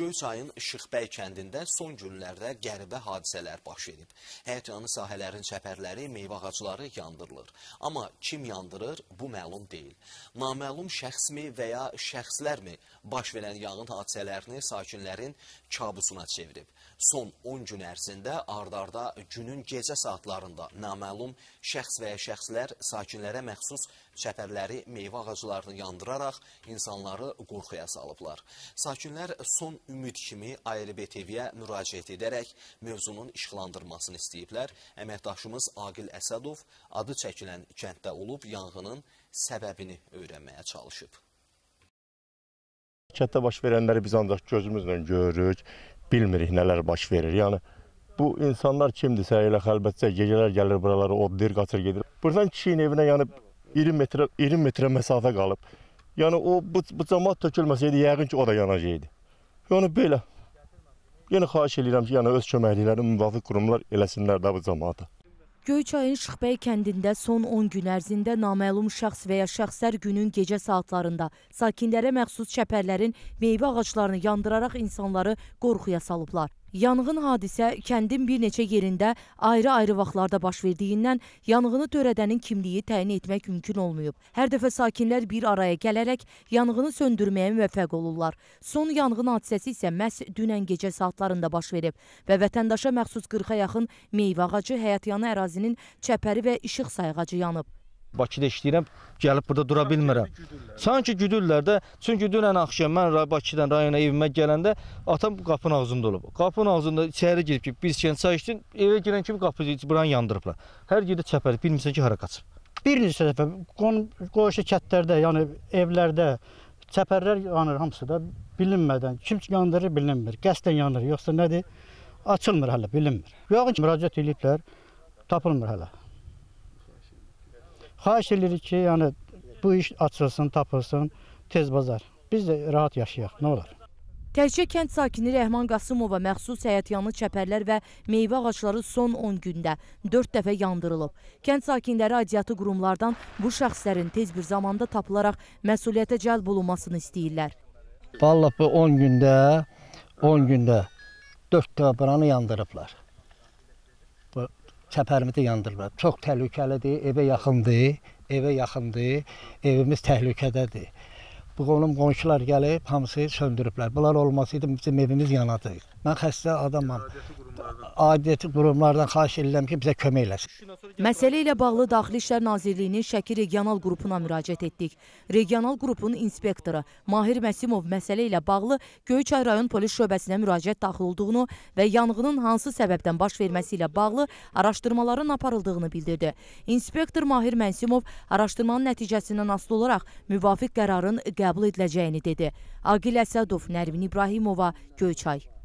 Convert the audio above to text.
Göyçayın Işıqbəy kəndində son günlərdə qəribə hadisələr baş edib. Həyat yanı sahələrin çəpərləri, meyvə ağacları yandırılır. Amma kim yandırır, bu məlum deyil. Naməlum şəxsmi və ya şəxslərmi baş verən yanğın hadisələrini sakinlərin kabusuna çevirib. Son 10 gün ərzində ardarda günün gecə saatlarında naməlum şəxs və ya şəxslər sakinlərə məxsus çəpərləri meyvə ağaclarını yandıraraq insanları qorxuya salıblar. Sakinlər son ümid kimi ALB TV-yə müraciət edərək mövzunun işıqlandırmasını istəyiblər. Əməkdaşımız Agil Əsədov adı çəkilən kənddə olub yanğının səbəbini öyrənməyə çalışıb. Kənddə baş verənləri biz ancaq gözümüzlə görürük, bilmirik nələr baş verir. Yəni bu insanlar kimdirsə elə xəlbətcə gecələr gəlir buralara odlayır, qaçır gedir. Buradan kişinin evinə yanıb yəni 20 metrə 20 metrə məsafə qalıb. Yəni o bu, bu cəmaət tökülməsəydi yəni yəqin ki, o da yanacaqdı. Yəni belə. Yenə yəni xahiş edirəm ki, yəni öz köməkliklərini müvafiq qurumlar eləsinlər də bu cəmaata. Göyçayın Şıxbəy kəndində son 10 gün ərzində naməlum şəxs və ya şəxslər günün gecə saatlarında sakinlərə məxsus çəpərlərin meyvə ağaclarını yandıraraq insanları qorxuya salıblar. Yanğın hadisə kəndin bir neçə yerində ayrı-ayrı vaxtlarda baş verdiyindən yanğını törədənin kimliyi təyin etmək mümkün olmayıb. Hər dəfə sakinlər bir araya gələrək yanğını söndürməyə müvəffəq olurlar. Son yanğın hadisəsi isə məhz dünən gecə saatlarında baş verib və vətəndaşa məxsus 40-a yaxın meyvə ağacı, həyətyanı ərazinin çəpəri və işıq sayğacı yanıb. Bakıda işləyirəm, gəlib burada dura bilmirəm. Sanki güdürlər də. Çünki dünən axşam mən Bakıdan rayona evimə gələndə atam qapının ağzında olub. Qapının ağzında içəri girib ki, bir içən çay içdin, evə girən kimi qapı buranı yandırıblar. Hər yerdə çəpər, bilmirsən ki, hara qaçıb. Bir neçə dəfə qonşu kətlərdə, yəni evlərdə çəpərlər yanır hamısı da bilinmədən. Kim yandırır bilinmir. Qəsdən yanır, yoxsa nədir? Açılmır hələ bilinmir. Yaxın müraciət ediblər, tapılmır hələ. Xahiş edirik ki, yəni bu iş açılsın, tapılsın, tez bazar. Biz də rahat yaşayaq, nə olar? Təkcə kənd sakini Rəhman Qasımova məxsus həyətyanı çəpərlər və meyvə ağacları son 10 gündə 4 dəfə yandırılıb. Kənd sakinləri adiyyatı qurumlardan bu şəxslərin tez bir zamanda tapılaraq məsuliyyətə cəlb olunmasını istəyirlər. Vallahi bu 10 gündə, 10 gündə 4 dəfə buranı yandırıblar çəpərimizi yandırıblar. Çox təhlükəlidir, evə yaxındır, evə yaxındır, evimiz təhlükədədir. Bu qonum qonşular gəlib hamısı söndürüblər. Bunlar olmasaydı bizim evimiz yanacaq. Mən xəstə adamam aidiyyəti qurumlardan xahiş edirəm ki, bizə kömək eləsin. Məsələ ilə bağlı Daxili İşlər Nazirliyinin Şəki regional qrupuna müraciət etdik. Regional qrupun inspektoru Mahir Məsimov məsələ ilə bağlı Göyçay rayon polis şöbəsinə müraciət daxil olduğunu və yanğının hansı səbəbdən baş verməsi ilə bağlı araşdırmaların aparıldığını bildirdi. İnspektor Mahir Məsimov araşdırmanın nəticəsindən asılı olaraq müvafiq qərarın qəbul ediləcəyini dedi. Aqil Əsədov, Nərmin İbrahimova, Göyçay.